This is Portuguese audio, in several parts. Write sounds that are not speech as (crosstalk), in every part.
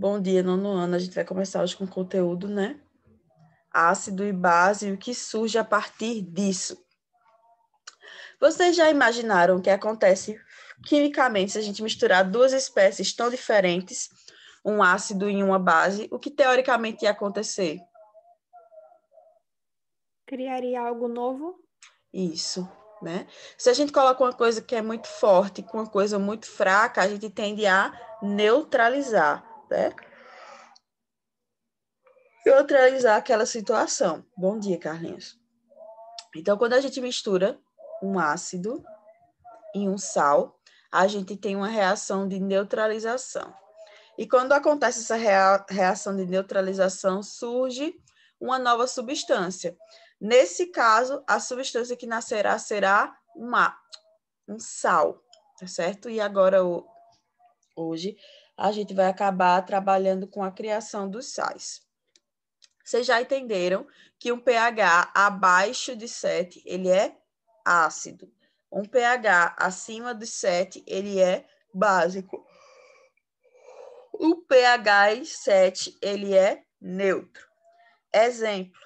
Bom dia, nono ano. A gente vai começar hoje com conteúdo, né? Ácido e base e o que surge a partir disso. Vocês já imaginaram o que acontece quimicamente se a gente misturar duas espécies tão diferentes, um ácido e uma base, o que teoricamente ia acontecer? Criaria algo novo? Isso, né? Se a gente coloca uma coisa que é muito forte com uma coisa muito fraca, a gente tende a neutralizar né? Neutralizar aquela situação. Bom dia, Carlinhos. Então, quando a gente mistura um ácido e um sal, a gente tem uma reação de neutralização. E quando acontece essa reação de neutralização, surge uma nova substância. Nesse caso, a substância que nascerá será uma, um sal, tá certo? E agora, hoje, a gente vai acabar trabalhando com a criação dos sais. Vocês já entenderam que um pH abaixo de 7, ele é ácido. Um pH acima de 7, ele é básico. O pH 7, ele é neutro. Exemplo,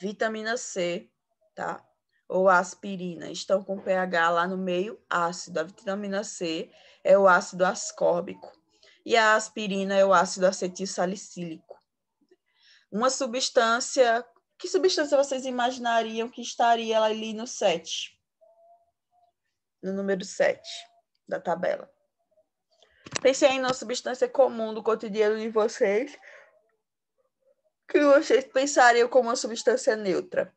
vitamina C, tá? Ou aspirina, estão com pH lá no meio ácido. A vitamina C, é o ácido ascórbico e a aspirina é o ácido acetilsalicílico. Uma substância, que substância vocês imaginariam que estaria ali no 7? No número 7 da tabela. Pensei em uma substância comum do cotidiano de vocês, que vocês pensariam como uma substância neutra.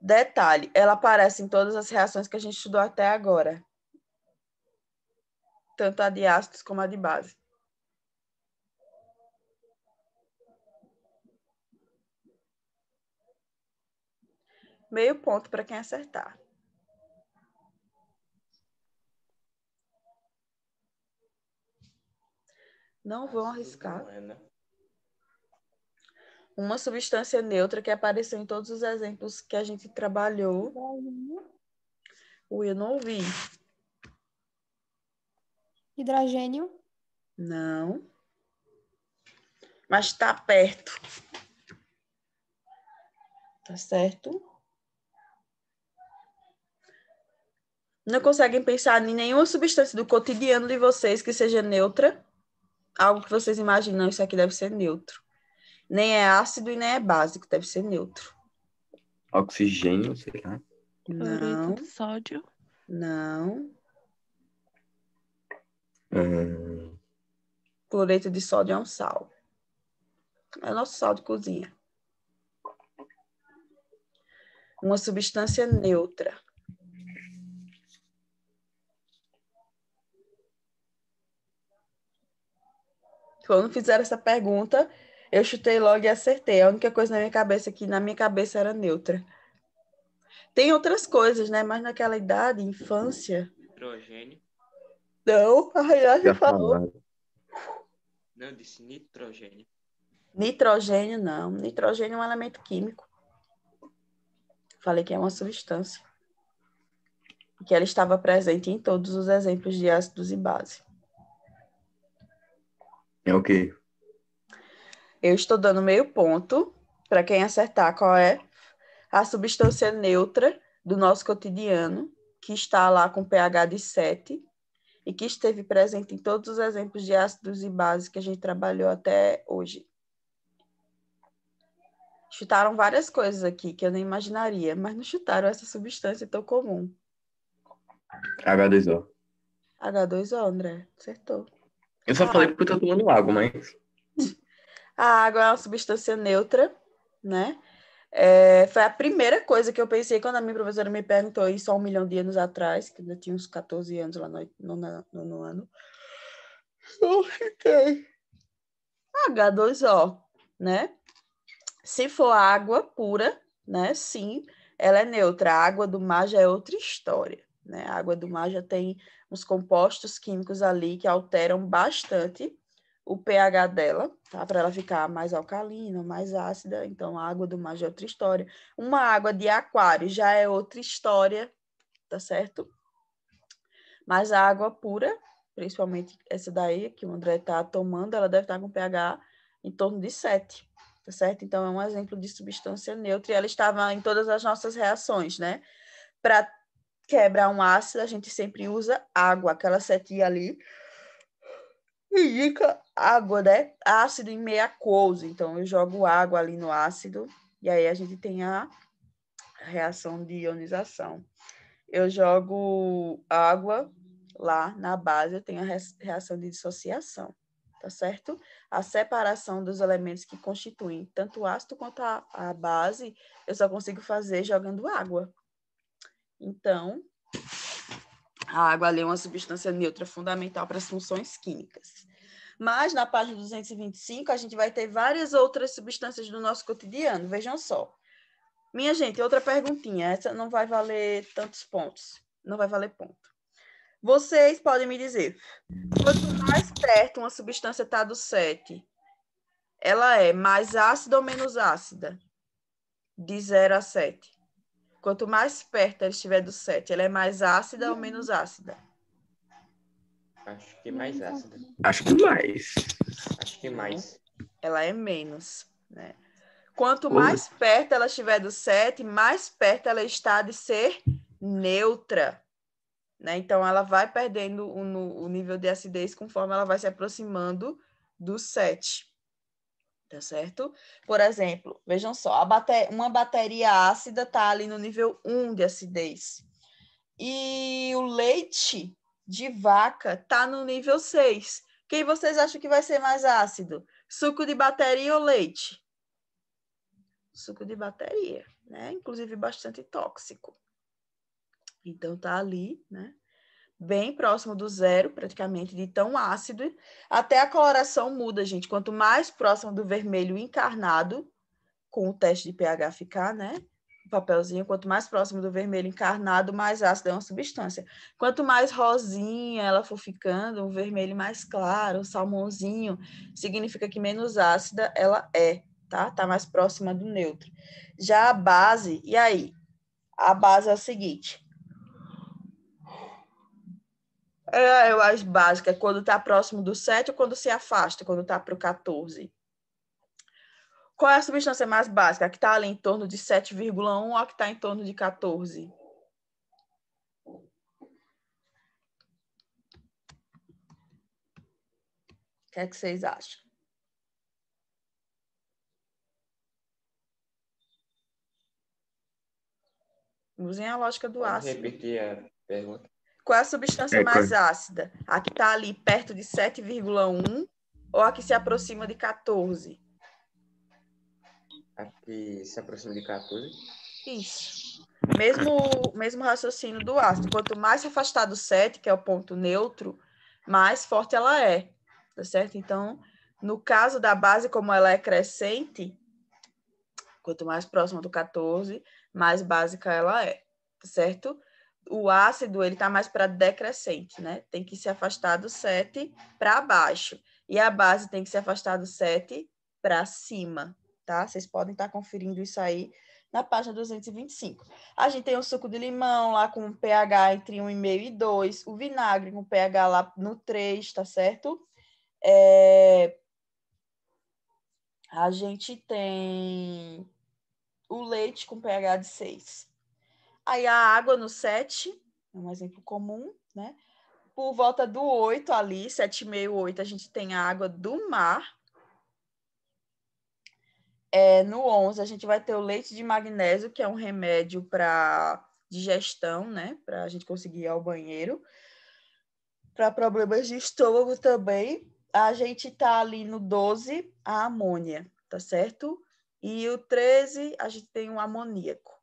Detalhe, ela aparece em todas as reações que a gente estudou até agora tanto a de ácidos como a de base. Meio ponto para quem acertar. Não vão arriscar. É, né? Uma substância neutra que apareceu em todos os exemplos que a gente trabalhou. Né? Ui, eu não ouvi. Hidrogênio? Não. Mas está perto. Tá certo? Não conseguem pensar em nenhuma substância do cotidiano de vocês que seja neutra? Algo que vocês imaginam, isso aqui deve ser neutro. Nem é ácido e nem é básico, deve ser neutro. Oxigênio, sei lá. Não. sódio? Não. Hum. Cloreto de sódio é um sal. É o nosso sal de cozinha. Uma substância neutra. Quando fizeram essa pergunta, eu chutei logo e acertei. A única coisa na minha cabeça que na minha cabeça era neutra. Tem outras coisas, né? Mas naquela idade, infância. Nitrogênio. Não, (laughs) a Hayashi falou. Não, disse nitrogênio. Nitrogênio, não. Nitrogênio é um elemento químico. Falei que é uma substância. Que ela estava presente em todos os exemplos de ácidos e base. É o quê? Eu estou dando meio ponto para quem acertar qual é a substância neutra do nosso cotidiano, que está lá com pH de 7 e que esteve presente em todos os exemplos de ácidos e bases que a gente trabalhou até hoje. Chutaram várias coisas aqui que eu nem imaginaria, mas não chutaram essa substância tão comum. H2O. H2O, André, acertou. Eu só ah, falei porque eu tô tomando água, mas. (laughs) A água é uma substância neutra, né? É, foi a primeira coisa que eu pensei quando a minha professora me perguntou isso há um milhão de anos atrás, que eu tinha uns 14 anos lá no, no, no, no ano. Eu fiquei. H2O, né? Se for água pura, né? Sim, ela é neutra. A água do mar já é outra história, né? A água do mar já tem uns compostos químicos ali que alteram bastante o pH dela, tá? Para ela ficar mais alcalina, mais ácida. Então, a água do mar já é outra história. Uma água de aquário já é outra história, tá certo? Mas a água pura, principalmente essa daí que o André está tomando, ela deve estar com pH em torno de 7, tá certo? Então, é um exemplo de substância neutra e ela estava em todas as nossas reações, né? Para quebrar um ácido, a gente sempre usa água, aquela setinha ali indica água, né? Ácido em meia cousa. Então, eu jogo água ali no ácido e aí a gente tem a reação de ionização. Eu jogo água lá na base, eu tenho a reação de dissociação, tá certo? A separação dos elementos que constituem tanto o ácido quanto a, a base, eu só consigo fazer jogando água. Então, a água é uma substância neutra fundamental para as funções químicas. Mas na página 225 a gente vai ter várias outras substâncias do nosso cotidiano, vejam só. Minha gente, outra perguntinha, essa não vai valer tantos pontos, não vai valer ponto. Vocês podem me dizer, quanto mais perto uma substância está do 7, ela é mais ácida ou menos ácida? De 0 a 7. Quanto mais perto ela estiver do 7, ela é mais ácida ou menos ácida? Acho que mais ácida. Acho que mais. Acho que mais. Ela é menos, né? Quanto mais Ui. perto ela estiver do 7, mais perto ela está de ser neutra. Né? Então, ela vai perdendo o, o nível de acidez conforme ela vai se aproximando do 7 tá certo? Por exemplo, vejam só, bate... uma bateria ácida está ali no nível 1 de acidez. E o leite de vaca está no nível 6. Quem vocês acham que vai ser mais ácido? Suco de bateria ou leite? Suco de bateria, né? Inclusive bastante tóxico. Então tá ali, né? bem próximo do zero, praticamente de tão ácido, até a coloração muda, gente. Quanto mais próximo do vermelho encarnado, com o teste de pH ficar, né? O papelzinho, quanto mais próximo do vermelho encarnado, mais ácido é uma substância. Quanto mais rosinha ela for ficando, um vermelho mais claro, um salmãozinho, significa que menos ácida ela é, tá? Tá mais próxima do neutro. Já a base, e aí? A base é o seguinte: é, eu acho básica, é quando está próximo do 7 ou quando se afasta, quando está para o 14. Qual é a substância mais básica? A que está ali em torno de 7,1 ou a que está em torno de 14? O que é que vocês acham? Usem a lógica do ácido. Repetir a pergunta. Qual é a substância é, mais qual... ácida? A que está ali perto de 7,1 ou a que se aproxima de 14? A que se aproxima de 14? Isso. Mesmo, mesmo raciocínio do ácido. Quanto mais afastado do 7, que é o ponto neutro, mais forte ela é. Tá certo? Então, no caso da base, como ela é crescente, quanto mais próxima do 14, mais básica ela é. Tá certo? o ácido ele está mais para decrescente, né? Tem que se afastar do 7 para baixo. E a base tem que se afastar do 7 para cima, tá? Vocês podem estar tá conferindo isso aí na página 225. A gente tem o suco de limão lá com pH entre 1,5 e 2, o vinagre com pH lá no 3, tá certo? É... A gente tem o leite com pH de 6. Aí a água no 7, é um exemplo comum, né? Por volta do 8 ali, 7,5, 8, a gente tem a água do mar. É, no 11, a gente vai ter o leite de magnésio, que é um remédio para digestão, né? Para a gente conseguir ir ao banheiro. Para problemas de estômago também. A gente tá ali no 12, a amônia, tá certo? E o 13, a gente tem o um amoníaco.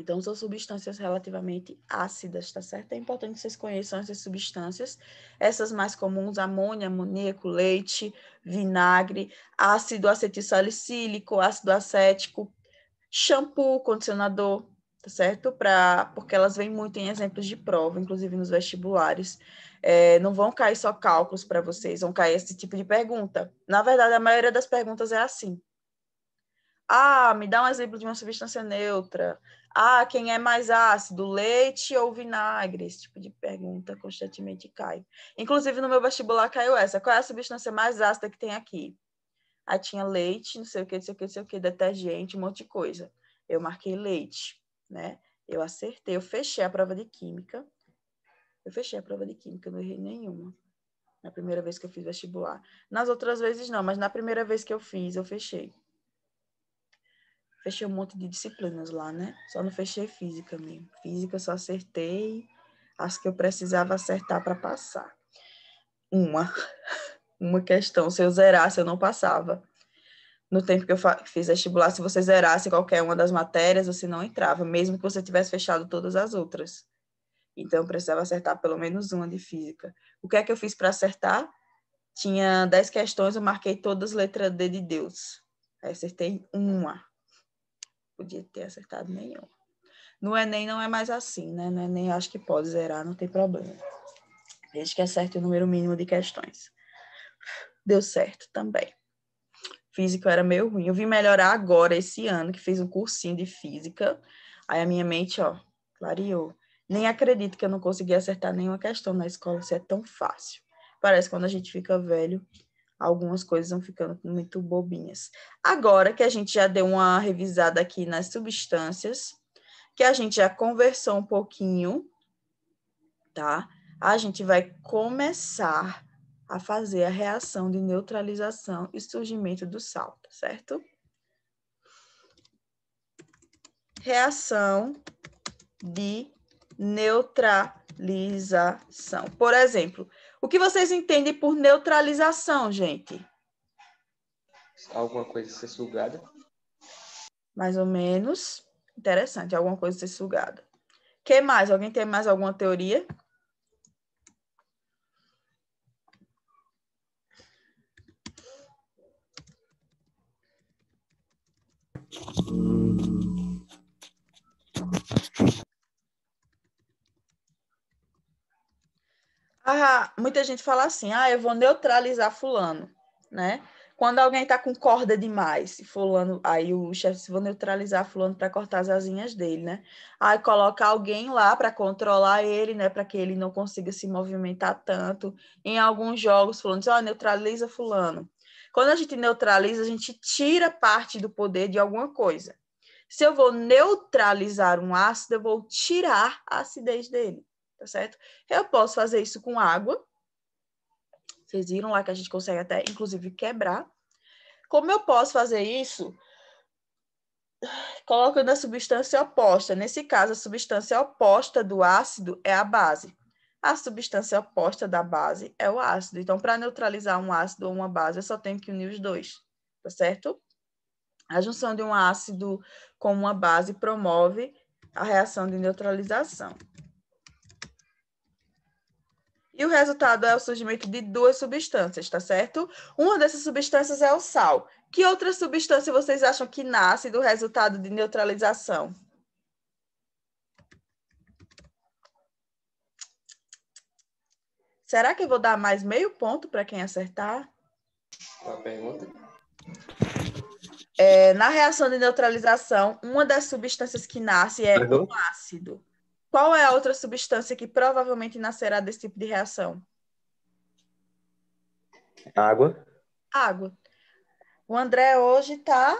Então, são substâncias relativamente ácidas, tá certo? É importante que vocês conheçam essas substâncias, essas mais comuns: amônia, amoníaco, leite, vinagre, ácido acetilsalicílico, ácido acético, shampoo, condicionador, tá certo? Pra, porque elas vêm muito em exemplos de prova, inclusive nos vestibulares. É, não vão cair só cálculos para vocês, vão cair esse tipo de pergunta. Na verdade, a maioria das perguntas é assim. Ah, me dá um exemplo de uma substância neutra. Ah, quem é mais ácido, leite ou vinagre? Esse tipo de pergunta constantemente cai. Inclusive, no meu vestibular caiu essa. Qual é a substância mais ácida que tem aqui? Aí tinha leite, não sei o que, não sei o que, não sei o que, detergente, um monte de coisa. Eu marquei leite, né? Eu acertei, eu fechei a prova de química. Eu fechei a prova de química, não errei nenhuma. Na primeira vez que eu fiz vestibular. Nas outras vezes não, mas na primeira vez que eu fiz, eu fechei fechei um monte de disciplinas lá, né? Só não fechei física mesmo. Física só acertei as que eu precisava acertar para passar. Uma, (laughs) uma questão, se eu zerasse, eu não passava. No tempo que eu fiz vestibular, se você zerasse qualquer uma das matérias, você não entrava, mesmo que você tivesse fechado todas as outras. Então, eu precisava acertar pelo menos uma de física. O que é que eu fiz para acertar? Tinha dez questões, eu marquei todas letra D de Deus. Aí acertei uma podia ter acertado nenhum. No Enem é não é mais assim, né? No Enem é acho que pode zerar, não tem problema. Desde que acerte o número mínimo de questões. Deu certo também. Física era meio ruim. Eu vim melhorar agora, esse ano, que fiz um cursinho de física. Aí a minha mente, ó, clareou. Nem acredito que eu não consegui acertar nenhuma questão na escola, isso é tão fácil. Parece quando a gente fica velho, algumas coisas vão ficando muito bobinhas. Agora que a gente já deu uma revisada aqui nas substâncias, que a gente já conversou um pouquinho, tá? A gente vai começar a fazer a reação de neutralização e surgimento do sal, tá certo? Reação de neutralização. Por exemplo, o que vocês entendem por neutralização, gente? Alguma coisa ser sugada? Mais ou menos. Interessante, alguma coisa ser sugada. que mais? Alguém tem mais alguma teoria? Ah, muita gente fala assim, ah, eu vou neutralizar fulano, né? Quando alguém está com corda demais, fulano, aí o chefe se vou neutralizar fulano para cortar as asinhas dele, né? Aí coloca alguém lá para controlar ele, né? Para que ele não consiga se movimentar tanto. Em alguns jogos, fulano diz, oh, neutraliza fulano. Quando a gente neutraliza, a gente tira parte do poder de alguma coisa. Se eu vou neutralizar um ácido, eu vou tirar a acidez dele tá certo? Eu posso fazer isso com água. Vocês viram lá que a gente consegue até, inclusive, quebrar. Como eu posso fazer isso? Colocando a substância oposta. Nesse caso, a substância oposta do ácido é a base. A substância oposta da base é o ácido. Então, para neutralizar um ácido ou uma base, eu só tenho que unir os dois, tá certo? A junção de um ácido com uma base promove a reação de neutralização. E o resultado é o surgimento de duas substâncias, tá certo? Uma dessas substâncias é o sal. Que outra substância vocês acham que nasce do resultado de neutralização? Será que eu vou dar mais meio ponto para quem acertar? Uma pergunta? É, na reação de neutralização, uma das substâncias que nasce é Perdão? o ácido. Qual é a outra substância que provavelmente nascerá desse tipo de reação? Água. Água. O André hoje tá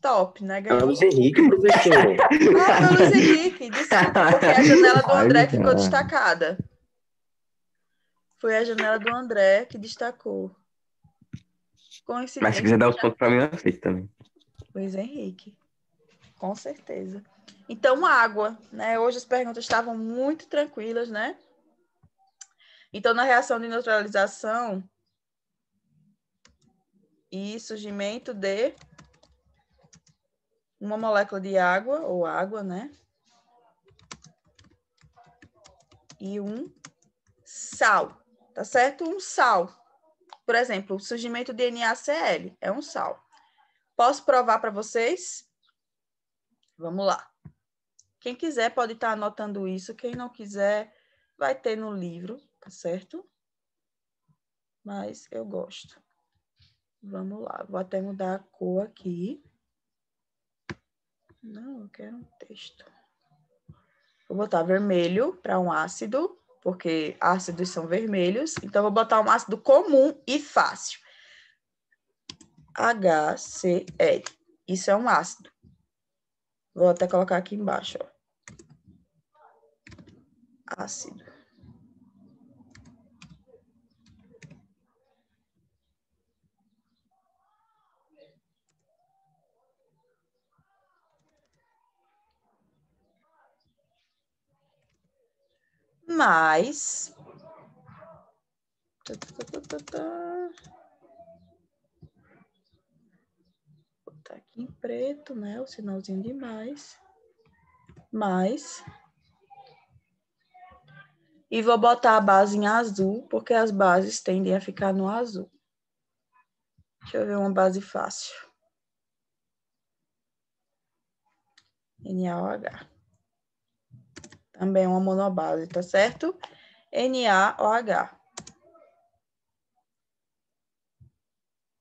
top, né, galera? É Carlos o Luiz Henrique, professor. ah, é o Luiz Henrique, desculpa, porque a janela do André que ficou destacada. Foi a janela do André que destacou. Mas se quiser dar os pontos para mim, eu aceito também. Luiz Henrique, com certeza. Então, água, né? Hoje as perguntas estavam muito tranquilas, né? Então, na reação de neutralização e surgimento de uma molécula de água, ou água, né? E um sal, tá certo? Um sal. Por exemplo, o surgimento de NaCl é um sal. Posso provar para vocês? Vamos lá. Quem quiser pode estar tá anotando isso, quem não quiser vai ter no livro, tá certo? Mas eu gosto. Vamos lá, vou até mudar a cor aqui. Não, eu quero um texto. Vou botar vermelho para um ácido, porque ácidos são vermelhos. Então, vou botar um ácido comum e fácil. HCl. Isso é um ácido. Vou até colocar aqui embaixo, ó ácido. Mas tá, tá, tá, Vou botar aqui em preto, né? O sinalzinho de mais. Mais e vou botar a base em azul, porque as bases tendem a ficar no azul. Deixa eu ver uma base fácil. NaOH. Também é uma monobase, tá certo? NaOH.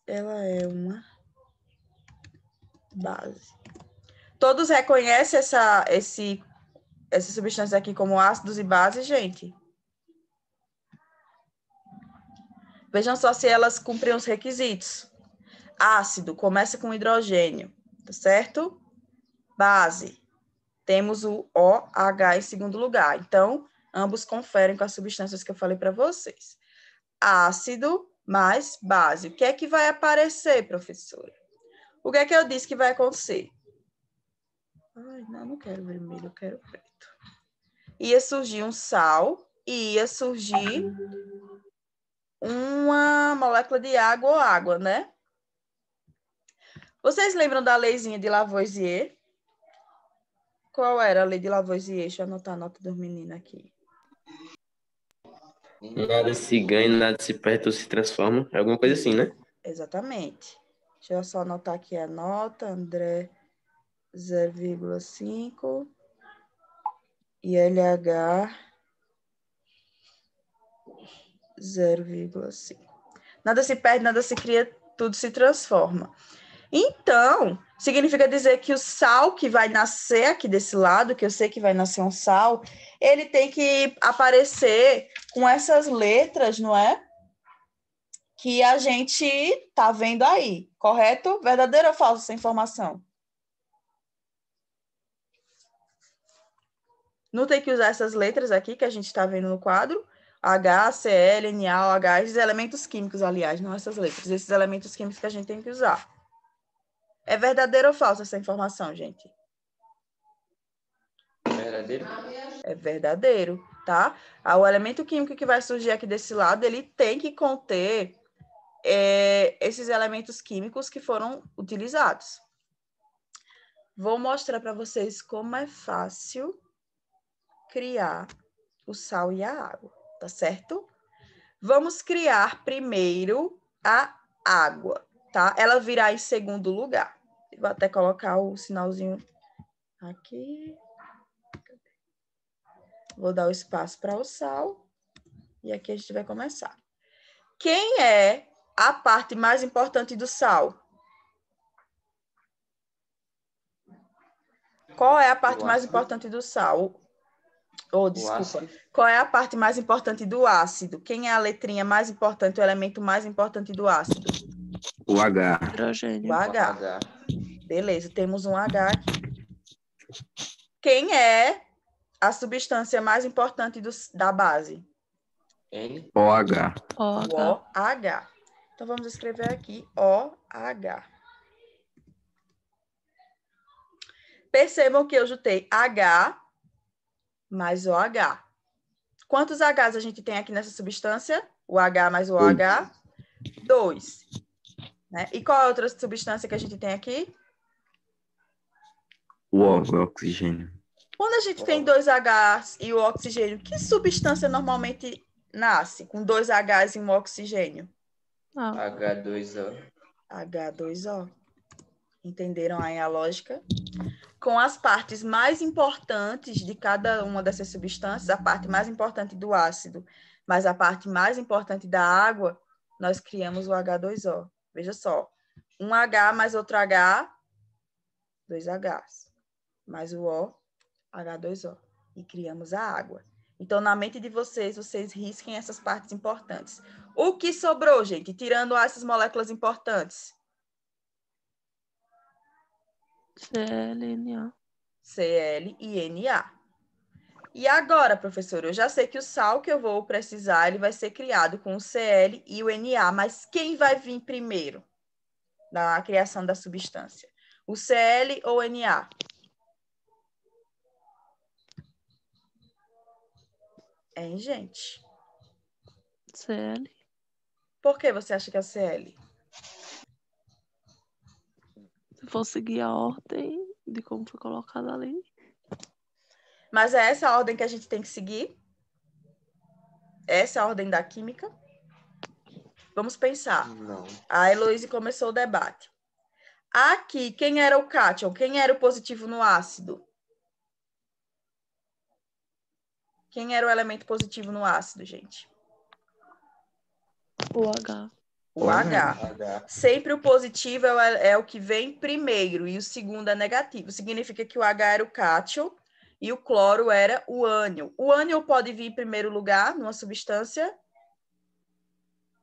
Ela é uma base. Todos reconhecem essa, esse, essas substâncias aqui como ácidos e bases, gente? Vejam só se elas cumpriam os requisitos. Ácido começa com hidrogênio, tá certo? Base, temos o OH em segundo lugar. Então, ambos conferem com as substâncias que eu falei para vocês. Ácido mais base. O que é que vai aparecer, professora? O que é que eu disse que vai acontecer? Ai, não, não quero vermelho, eu quero preto. Ia surgir um sal e ia surgir uma molécula de água ou água, né? Vocês lembram da leizinha de Lavoisier? Qual era a lei de Lavoisier? Deixa eu anotar a nota do menino aqui. Nada se ganha, nada se perde, ou se transforma. É alguma coisa assim, né? Exatamente. Deixa eu só anotar aqui a nota, André 0,5 e LH 0,5. Nada se perde, nada se cria, tudo se transforma. Então, significa dizer que o sal que vai nascer aqui desse lado, que eu sei que vai nascer um sal, ele tem que aparecer com essas letras, não é? Que a gente tá vendo aí, correto? Verdadeira ou falsa essa informação? Não tem que usar essas letras aqui que a gente está vendo no quadro, HCl, NA, OH, esses elementos químicos, aliás, não essas letras, esses elementos químicos que a gente tem que usar. É verdadeira ou falsa essa informação, gente? Verdadeiro? É verdadeiro, tá? Ah, o elemento químico que vai surgir aqui desse lado, ele tem que conter é, esses elementos químicos que foram utilizados. Vou mostrar para vocês como é fácil criar o sal e a água tá certo? Vamos criar primeiro a água, tá? Ela virá em segundo lugar. Vou até colocar o sinalzinho aqui. Vou dar o espaço para o sal. E aqui a gente vai começar. Quem é a parte mais importante do sal? Qual é a parte mais importante do sal? Oh, desculpa. Qual é a parte mais importante do ácido? Quem é a letrinha mais importante, o elemento mais importante do ácido? O H. Hidrogênio. O H. H. Beleza, temos um H aqui. Quem é a substância mais importante do, da base? N. OH. OH. Então vamos escrever aqui OH. Percebam que eu jutei H mais OH. Quantos Hs a gente tem aqui nessa substância? O H mais o OH? Dois. Né? E qual é a outra substância que a gente tem aqui? O oxigênio. Quando a gente tem dois Hs e o oxigênio, que substância normalmente nasce com dois Hs e um oxigênio? Ah. H2O. H2O entenderam aí a lógica, com as partes mais importantes de cada uma dessas substâncias, a parte mais importante do ácido, mas a parte mais importante da água, nós criamos o H2O. Veja só, um H mais outro H, dois Hs, mais o O, H2O, e criamos a água. Então, na mente de vocês, vocês risquem essas partes importantes. O que sobrou, gente, tirando essas moléculas importantes? CLNA. CL E agora, professor, eu já sei que o sal que eu vou precisar, ele vai ser criado com o CL e o NA, mas quem vai vir primeiro na criação da substância? O CL ou o NA? Hein, gente? CL. Por que você acha que é o CL? se for seguir a ordem de como foi colocada ali. Mas é essa a ordem que a gente tem que seguir? É essa é a ordem da química? Vamos pensar. Não. A Heloísa começou o debate. Aqui, quem era o cátion? Quem era o positivo no ácido? Quem era o elemento positivo no ácido, gente? O H. O é, H. H. Sempre o positivo é, é, o que vem primeiro e o segundo é negativo. Significa que o H era o cátion e o cloro era o ânion. O ânion pode vir em primeiro lugar numa substância?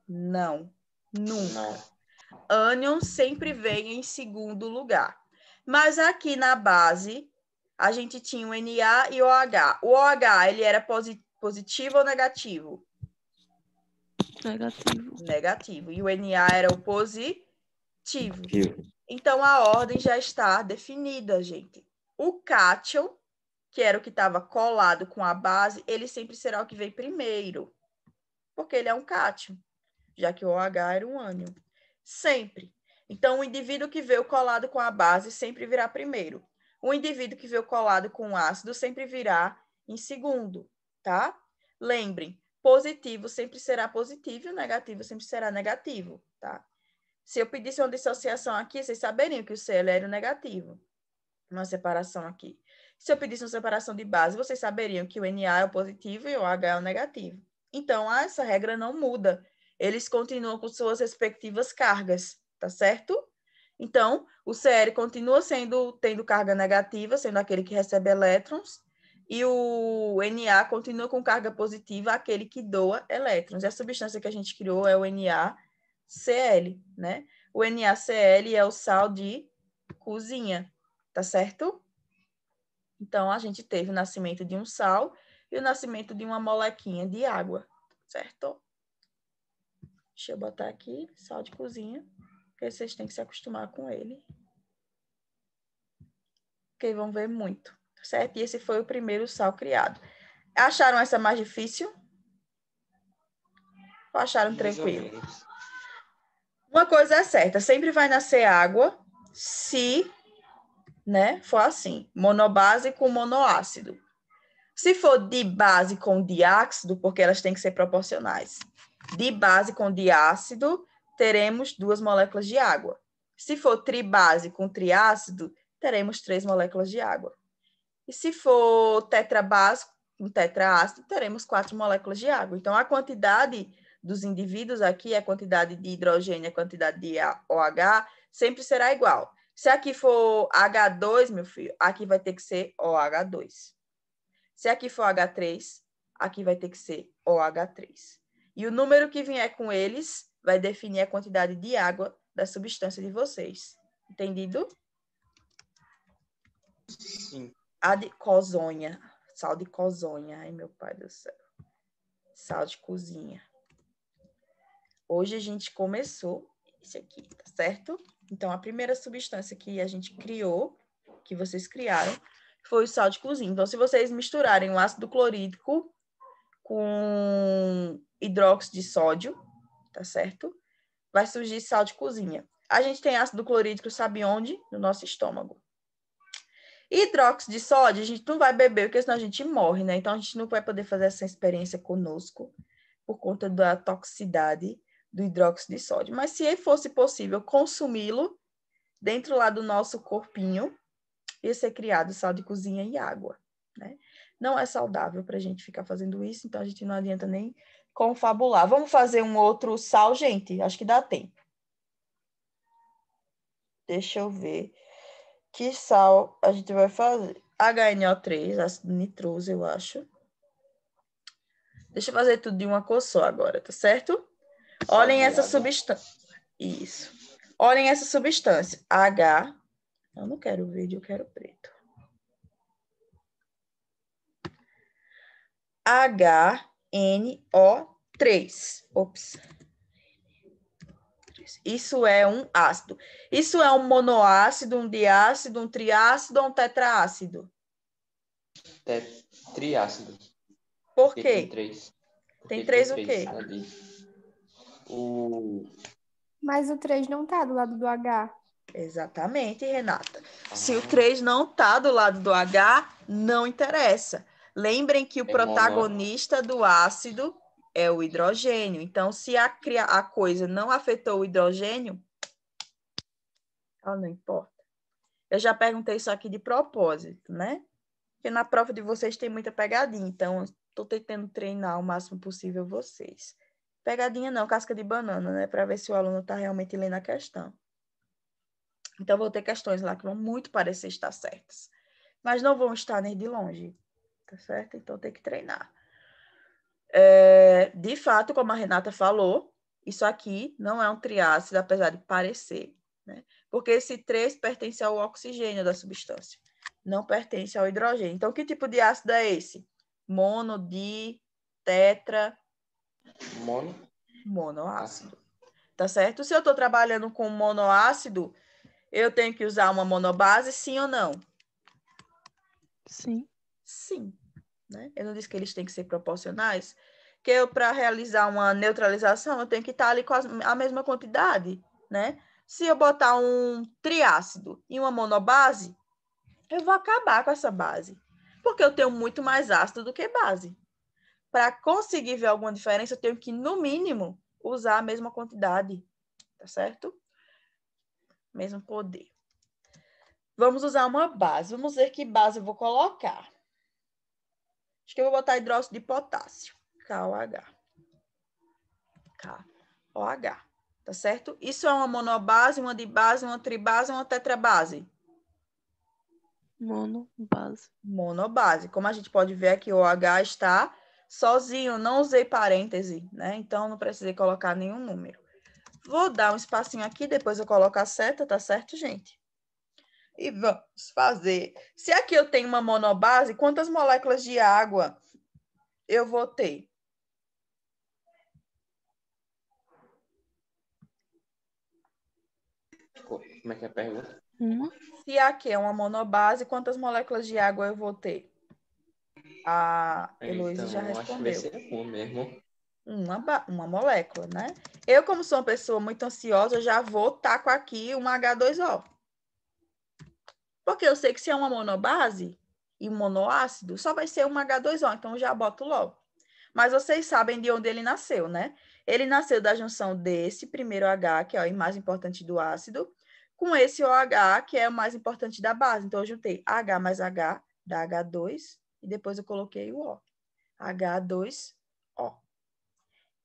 Não, nunca. Ânion sempre vem em segundo lugar. Mas aqui na base, a gente tinha o Na e o OH. O OH, ele era posi positivo ou negativo? Negativo. Negativo. E o NA era o positivo. positivo. Então a ordem já está definida, gente. O cátion, que era o que estava colado com a base, ele sempre será o que vem primeiro, porque ele é um cátion, já que o OH era um ânion. Sempre. Então o indivíduo que veio colado com a base sempre virá primeiro. O indivíduo que veio colado com o ácido sempre virá em segundo, tá? Lembrem, positivo sempre será positivo e o negativo sempre será negativo, tá? Se eu pedisse uma dissociação aqui, vocês saberiam que o CL era o negativo. Uma separação aqui. Se eu pedisse uma separação de base, vocês saberiam que o NA é o positivo e o H é o negativo. Então, ah, essa regra não muda. Eles continuam com suas respectivas cargas, tá certo? Então, o CL continua sendo tendo carga negativa, sendo aquele que recebe elétrons, e o Na continua com carga positiva aquele que doa elétrons. E a substância que a gente criou é o NaCl, né? O NaCl é o sal de cozinha, tá certo? Então, a gente teve o nascimento de um sal e o nascimento de uma molequinha de água, certo? Deixa eu botar aqui, sal de cozinha, porque vocês têm que se acostumar com ele. Porque vão ver muito certo? E esse foi o primeiro sal criado. Acharam essa mais difícil? Ou acharam mais tranquilo? Uma coisa é certa, sempre vai nascer água se né, for assim, monobase com monoácido. Se for de base com diácido, porque elas têm que ser proporcionais. De base com diácido, teremos duas moléculas de água. Se for tribase com triácido, teremos três moléculas de água. E se for tetra básico, um tetraácido, teremos quatro moléculas de água. Então, a quantidade dos indivíduos aqui, a quantidade de hidrogênio, a quantidade de OH, sempre será igual. Se aqui for H2, meu filho, aqui vai ter que ser OH2. Se aqui for H3, aqui vai ter que ser OH3. E o número que vier com eles vai definir a quantidade de água da substância de vocês. Entendido? Sim. A de cozonha. Sal de cozonha. Ai, meu pai do céu. Sal de cozinha. Hoje a gente começou esse aqui, tá certo? Então, a primeira substância que a gente criou, que vocês criaram, foi o sal de cozinha. Então, se vocês misturarem o ácido clorídrico com hidróxido de sódio, tá certo? Vai surgir sal de cozinha. A gente tem ácido clorídrico, sabe onde? No nosso estômago. Hidróxido de sódio, a gente não vai beber, porque senão a gente morre, né? Então a gente não vai poder fazer essa experiência conosco por conta da toxicidade do hidróxido de sódio. Mas se fosse possível consumi-lo dentro lá do nosso corpinho, ia ser criado sal de cozinha e água, né? Não é saudável para a gente ficar fazendo isso, então a gente não adianta nem confabular. Vamos fazer um outro sal, gente? Acho que dá tempo. Deixa eu ver. Que sal a gente vai fazer? HNO3, ácido nitroso, eu acho. Deixa eu fazer tudo de uma cor só agora, tá certo? Olhem essa substância. Isso. Olhem essa substância. H. Eu não quero verde, eu quero preto. HNO3. Ops. Isso é um ácido. Isso é um monoácido, um diácido, um triácido ou um tetraácido? Te triácido. Por quê? Porque tem três. Porque tem três, tem o quê? Né, o... Mas o três não tá do lado do H. Exatamente, Renata. Ah. Se o 3 ah. não tá do lado do H, não interessa. Lembrem que o é protagonista mono... do ácido é o hidrogênio. Então, se a, a coisa não afetou o hidrogênio, ela não importa. Eu já perguntei isso aqui de propósito, né? Porque na prova de vocês tem muita pegadinha, então estou tentando treinar o máximo possível vocês. Pegadinha não, casca de banana, né? Para ver se o aluno está realmente lendo a questão. Então, vou ter questões lá que vão muito parecer estar certas. Mas não vão estar nem de longe, tá certo? Então, tem que treinar. É, de fato, como a Renata falou, isso aqui não é um triácido, apesar de parecer, né? porque esse 3 pertence ao oxigênio da substância, não pertence ao hidrogênio. Então, que tipo de ácido é esse? Mono, di, tetra? Mono. Monoácido. Tá certo? Se eu estou trabalhando com monoácido, eu tenho que usar uma monobase, sim ou não? Sim. Sim. Né? Eu não disse que eles têm que ser proporcionais, que eu, para realizar uma neutralização, eu tenho que estar ali com a mesma quantidade, né? Se eu botar um triácido e uma monobase, eu vou acabar com essa base, porque eu tenho muito mais ácido do que base. Para conseguir ver alguma diferença, eu tenho que, no mínimo, usar a mesma quantidade, tá certo? Mesmo poder. Vamos usar uma base. Vamos ver que base eu vou colocar. Acho que eu vou botar hidróxido de potássio, KOH. KOH, tá certo? Isso é uma monobase, uma dibase, uma tribase, uma tetrabase? Monobase. Monobase. Como a gente pode ver aqui, o OH está sozinho, não usei parêntese, né? Então, não precisei colocar nenhum número. Vou dar um espacinho aqui, depois eu coloco a seta, tá certo, gente? e vamos fazer. Se aqui eu tenho uma monobase, quantas moléculas de água eu vou ter? Como é que é a pergunta? Uma. Se aqui é uma monobase, quantas moléculas de água eu vou ter? A Heloísa então, já respondeu. Acho que vai ser mesmo. Uma, uma molécula, né? Eu, como sou uma pessoa muito ansiosa, já vou estar tá com aqui uma H2O. Porque eu sei que se é uma monobase e um monoácido, só vai ser um H2O, então eu já boto logo. Mas vocês sabem de onde ele nasceu, né? Ele nasceu da junção desse primeiro H, que é o mais importante do ácido, com esse OH, que é o mais importante da base. Então, eu juntei H mais H, dá H2, e depois eu coloquei o O. H2O.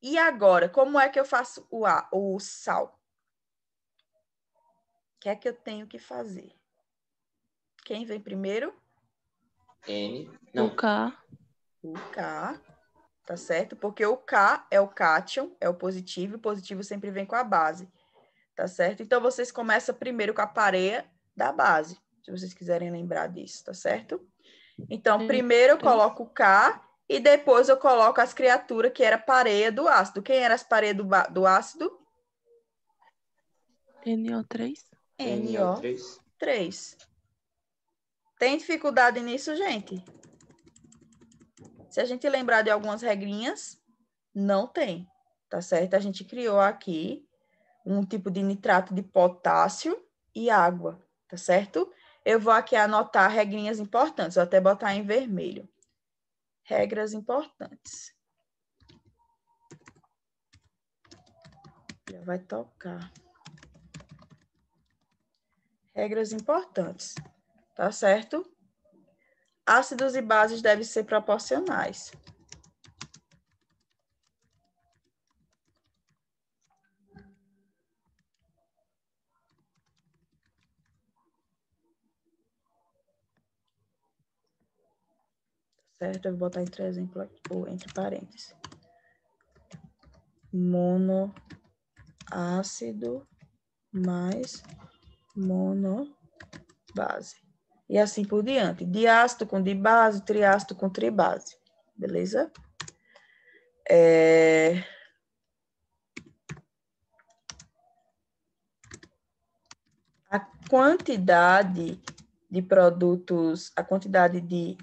E agora, como é que eu faço o, a, o sal? O que é que eu tenho que fazer? Quem vem primeiro? N. Não. O K. O K. Tá certo? Porque o K é o cátion, é o positivo, e o positivo sempre vem com a base. Tá certo? Então vocês começam primeiro com a pareia da base, se vocês quiserem lembrar disso, tá certo? Então, primeiro eu coloco o K e depois eu coloco as criaturas que era pareia do ácido. Quem era as pareias do, do ácido? NO3. NO3. 3. Tem dificuldade nisso, gente? Se a gente lembrar de algumas regrinhas, não tem, tá certo? A gente criou aqui um tipo de nitrato de potássio e água, tá certo? Eu vou aqui anotar regrinhas importantes, vou até botar em vermelho. Regras importantes. Já vai tocar. Regras importantes tá certo? Ácidos e bases devem ser proporcionais. Certo? Eu vou botar entre exemplo aqui, ou entre parênteses. Monoácido mais monobase e assim por diante. Diácito com dibase, triácito com tribase. Beleza? É... A quantidade de produtos, a quantidade de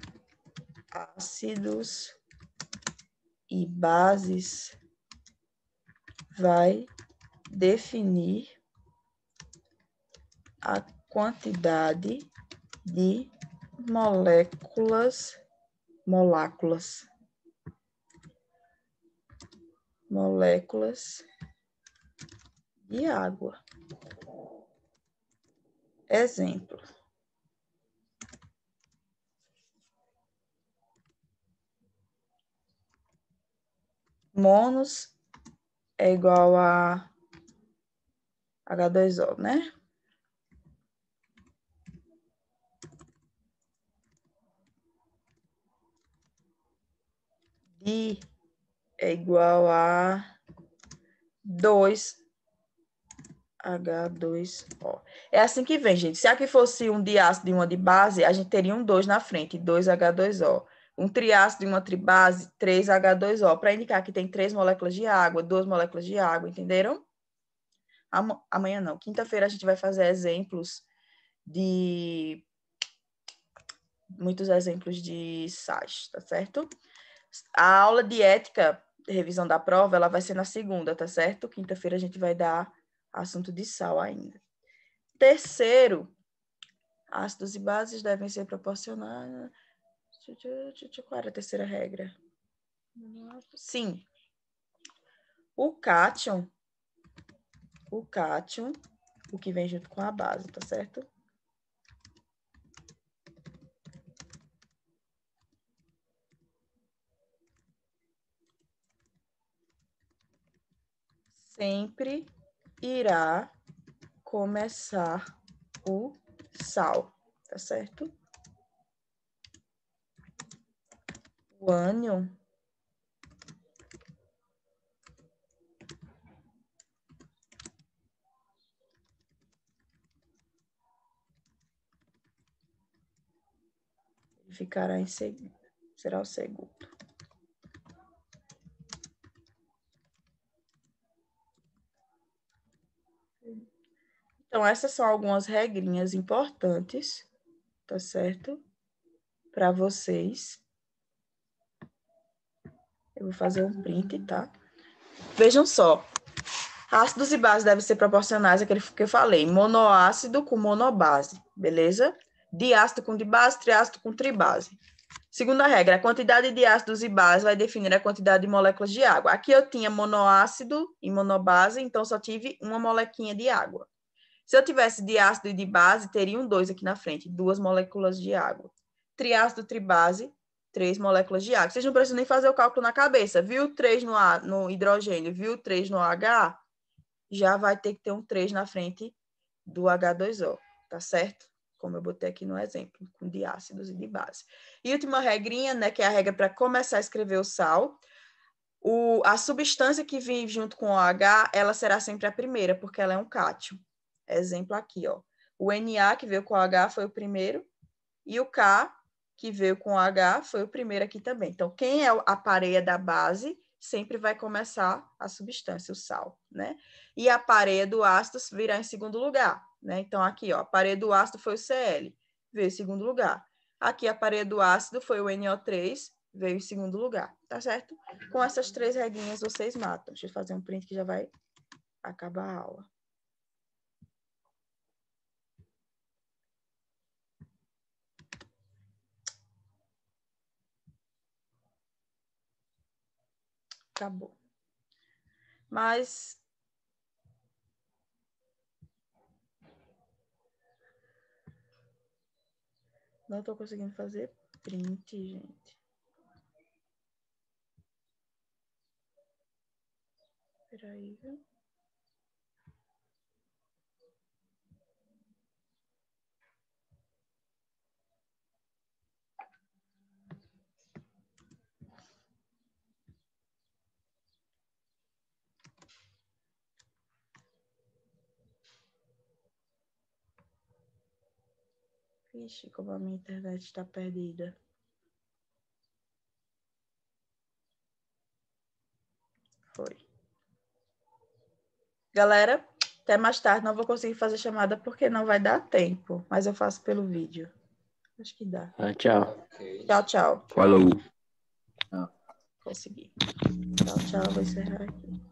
ácidos e bases vai definir a quantidade de moléculas, moléculas, moléculas de água. Exemplo. Monos é igual a H2O, né? I é igual a 2H2O. É assim que vem, gente. Se aqui fosse um diácido e uma de base, a gente teria um 2 na frente, 2H2O. Um triácido e uma tribase, 3H2O, para indicar que tem três moléculas de água, duas moléculas de água, entenderam? Amanhã não. Quinta-feira a gente vai fazer exemplos de muitos exemplos de sais, tá certo? A aula de ética, revisão da prova, ela vai ser na segunda, tá certo? Quinta-feira a gente vai dar assunto de sal ainda. Terceiro, ácidos e bases devem ser proporcionados. Qual era a terceira regra? Sim. O cátion, o cátion, o que vem junto com a base, tá certo? sempre irá começar o sal, tá certo? O ânion ficará em seguida, será o segundo. Então, essas são algumas regrinhas importantes, tá certo? Para vocês. Eu vou fazer um print, tá? Vejam só. Ácidos e bases devem ser proporcionais àquele que eu falei. Monoácido com monobase, beleza? Diácido com dibase, triácido com tribase. Segunda regra, a quantidade de ácidos e bases vai definir a quantidade de moléculas de água. Aqui eu tinha monoácido e monobase, então só tive uma molequinha de água. Se eu tivesse de ácido e de base, teriam dois aqui na frente, duas moléculas de água. Triácido, tribase, três moléculas de água. Vocês não precisam nem fazer o cálculo na cabeça. Viu três no, a, no hidrogênio, viu três no H, já vai ter que ter um 3 na frente do H2O, tá certo? Como eu botei aqui no exemplo, com de ácidos e de base. E última regrinha, né, que é a regra para começar a escrever o sal. O, a substância que vem junto com o OH, ela será sempre a primeira, porque ela é um cátion. Exemplo aqui, ó. O NA que veio com o H foi o primeiro e o K que veio com o H foi o primeiro aqui também. Então, quem é a pareia da base sempre vai começar a substância, o sal, né? E a pareia do ácido virá em segundo lugar, né? Então, aqui, ó, a pareia do ácido foi o Cl, veio em segundo lugar. Aqui, a pareia do ácido foi o NO3, veio em segundo lugar, tá certo? Com essas três regrinhas, vocês matam. Deixa eu fazer um print que já vai acabar a aula. acabou. Mas não estou conseguindo fazer print, gente. Espera aí, viu? Vixe, como a minha internet está perdida. Foi. Galera, até mais tarde. Não vou conseguir fazer chamada porque não vai dar tempo, mas eu faço pelo vídeo. Acho que dá. Ah, tchau. Tchau, tchau. Falou. consegui. Tchau, tchau. Vou encerrar aqui.